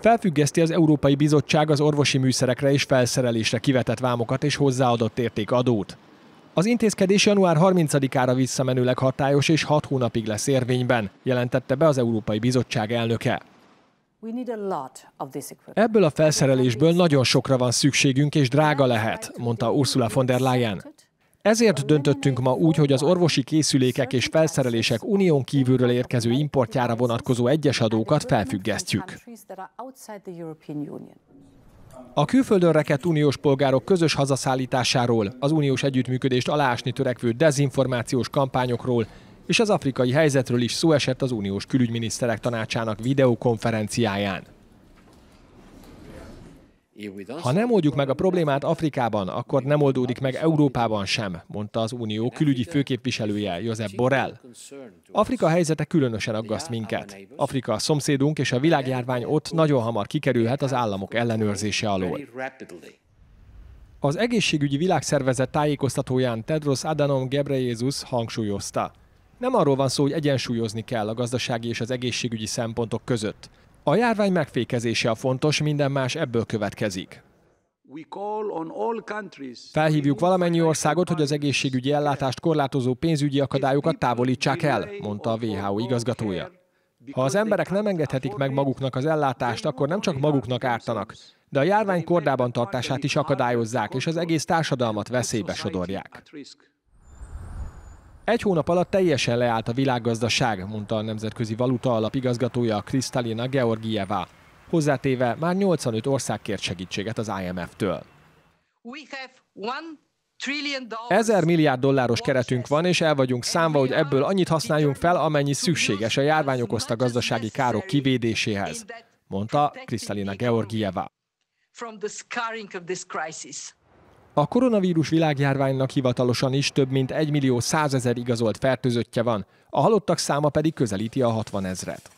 Felfüggeszti az Európai Bizottság az orvosi műszerekre és felszerelésre kivetett vámokat és hozzáadott értékadót. Az intézkedés január 30-ára visszamenőleg hatályos és 6 hónapig lesz érvényben, jelentette be az Európai Bizottság elnöke. Ebből a felszerelésből nagyon sokra van szükségünk és drága lehet, mondta Ursula von der Leyen. Ezért döntöttünk ma úgy, hogy az orvosi készülékek és felszerelések unión kívülről érkező importjára vonatkozó egyes adókat felfüggesztjük. A külföldön rekedt uniós polgárok közös hazaszállításáról, az uniós együttműködést aláásni törekvő dezinformációs kampányokról és az afrikai helyzetről is szó esett az uniós külügyminiszterek tanácsának videokonferenciáján. Ha nem oldjuk meg a problémát Afrikában, akkor nem oldódik meg Európában sem, mondta az Unió külügyi főképviselője Josep Borrell. Afrika helyzete különösen aggaszt minket. Afrika a szomszédunk, és a világjárvány ott nagyon hamar kikerülhet az államok ellenőrzése alól. Az egészségügyi világszervezet tájékoztatóján Tedros Adhanom Ghebreyesus hangsúlyozta. Nem arról van szó, hogy egyensúlyozni kell a gazdasági és az egészségügyi szempontok között. A járvány megfékezése a fontos, minden más ebből következik. Felhívjuk valamennyi országot, hogy az egészségügyi ellátást korlátozó pénzügyi akadályokat távolítsák el, mondta a WHO igazgatója. Ha az emberek nem engedhetik meg maguknak az ellátást, akkor nem csak maguknak ártanak, de a járvány kordában tartását is akadályozzák, és az egész társadalmat veszélybe sodorják. Egy hónap alatt teljesen leállt a világgazdaság, mondta a Nemzetközi Valuta Alap igazgatója Kristalina Georgieva. Hozzátéve már 85 ország kért segítséget az IMF-től. Ezer milliárd dolláros keretünk van, és el vagyunk számva, hogy ebből annyit használjunk fel, amennyi szükséges a járvány okozta gazdasági károk kivédéséhez, mondta Kristalina Georgieva. A koronavírus világjárványnak hivatalosan is több mint 1 millió 100 ezer igazolt fertőzöttje van, a halottak száma pedig közelíti a 60 ezret.